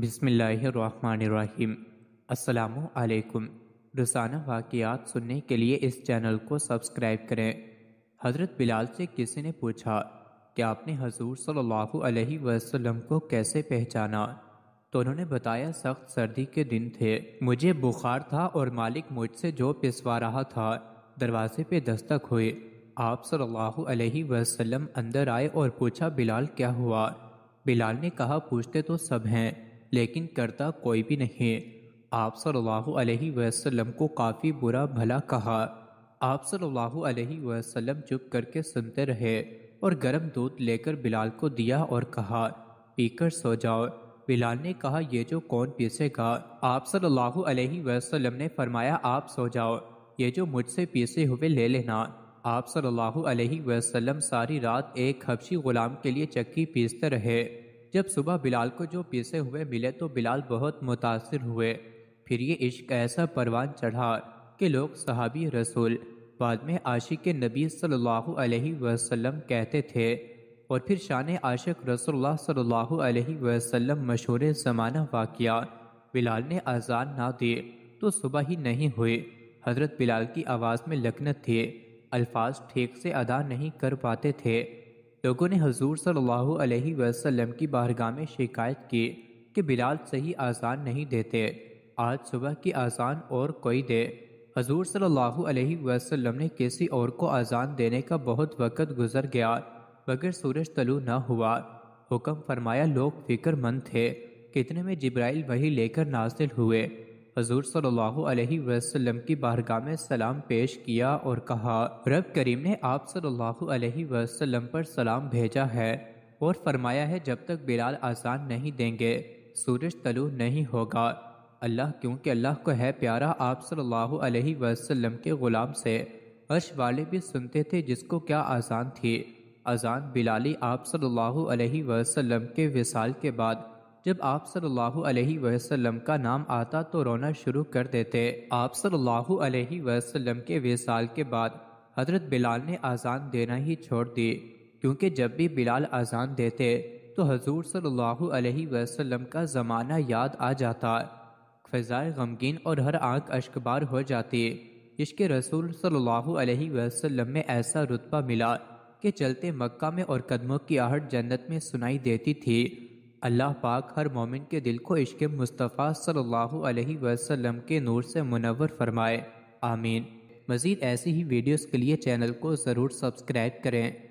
बिसमीम् अल्लाम रोज़ाना वाक़ात सुनने के लिए इस चैनल को सब्सक्राइब करें हज़रत बिलाल से किसी ने पूछा कि आपने हजूर सल्लल्लाहु अलैहि वसल्लम को कैसे पहचाना तो उन्होंने बताया सख्त सर्दी के दिन थे मुझे बुखार था और मालिक मुझसे जो पिसवा रहा था दरवाजे पे दस्तक हुए आप सल्लल्लाहु अलैहि वसल्लम अंदर आए और पूछा बिलाल क्या हुआ बिलाल ने कहा पूछते तो सब हैं लेकिन करता कोई भी नहीं आप सल्लल्लाहु अलैहि वसल्लम को काफ़ी बुरा भला कहा आप सल्लल्लाहु अलैहि वसल्लम चुप करके सुनते रहे और गर्म दूध लेकर बिलाल को दिया और कहा पीकर सो जाओ बिलाल ने कहा ये जो कौन पीसेगा आप सल्लल्लाहु अलैहि वसल्लम ने फरमाया आप सो जाओ ये जो मुझसे पीसे हुए ले लेना आप सल्लल्लाहु अलैहि वसल्लम सारी रात एक हबशी गुलाम के लिए चक्की पीसते रहे जब सुबह बिलाल को जो पीसे हुए मिले तो बिलाल बहुत मुतासर हुए फिर ये इश्क ऐसा परवान चढ़ा कि लोग सहाबी रसूल बाद में आशिक के नबी सल्लल्लाहु अलैहि वसल्लम कहते थे और फिर शान आशिक रसोल्ला सल्लल्लाहु अलैहि वसल्लम मशहूर ज़माना वाक़ बिलाल ने अजान ना दी तो सुबह ही नहीं हुई हज़रत बिलाल की आवाज़ में लकनत थी अल्फाज ठीक से अदा नहीं कर पाते थे लोगों ने हजूर सल्लल्लाहु अलैहि वसल्लम की बारगाह में शिकायत की कि बिलाल सही आज़ान नहीं देते आज सुबह की आज़ान और कोई दे हजूर सल्लल्लाहु अलैहि वसल्लम ने किसी और को आज़ान देने का बहुत वक़्त गुजर गया मगर सूरज तलु न हुआ हुक्म फरमाया लोग फिक्रमंद थे कितने में जिब्राइल वही लेकर नाजिल हुए हजूर सल्लल्लाहु की बारगाह में सलाम पेश किया और कहा रब करीम ने आप सल्लल्लाहु पर सलाम भेजा है और फरमाया है जब तक बिलाल आसान नहीं देंगे सूरज तलु नहीं होगा अल्लाह क्योंकि अल्लाह को है प्यारा आप सल्लल्लाहु अलैहि के ग़ुलाम से अर्श वाले भी सुनते थे जिसको क्या आसान थी अजान बिलाली आप सल्लल्लाहु वसम के विसाल के बाद जब आप सल्लल्लाहु अलैहि वसल्लम का नाम आता तो रोना शुरू कर देते आप सल्लल्लाहु अलैहि वसल्लम के वेसाल के बाद हजरत बिलाल ने आज़ान देना ही छोड़ दी क्योंकि जब भी बिलाल आज़ान देते तो हजूर सल्लल्लाहु अलैहि वसल्लम का ज़माना याद आ जाता फ़जाए गमगीन और हर आँख अशकबार हो जाती इश्क रसूल सल्लल्लाहु अलैहि वसल्लम में ऐसा रुतबा मिला कि चलते मक्का में और कदमों की आहट जन्नत में सुनाई देती थी अल्लाह पाक हर मोमिन के दिल को इश्क मुस्तफ़ा सल्लल्लाहु अलैहि वसल्लम के नूर से मुनवर फरमाए आमीन मज़ीद ऐसी ही वीडियोस के लिए चैनल को ज़रूर सब्सक्राइब करें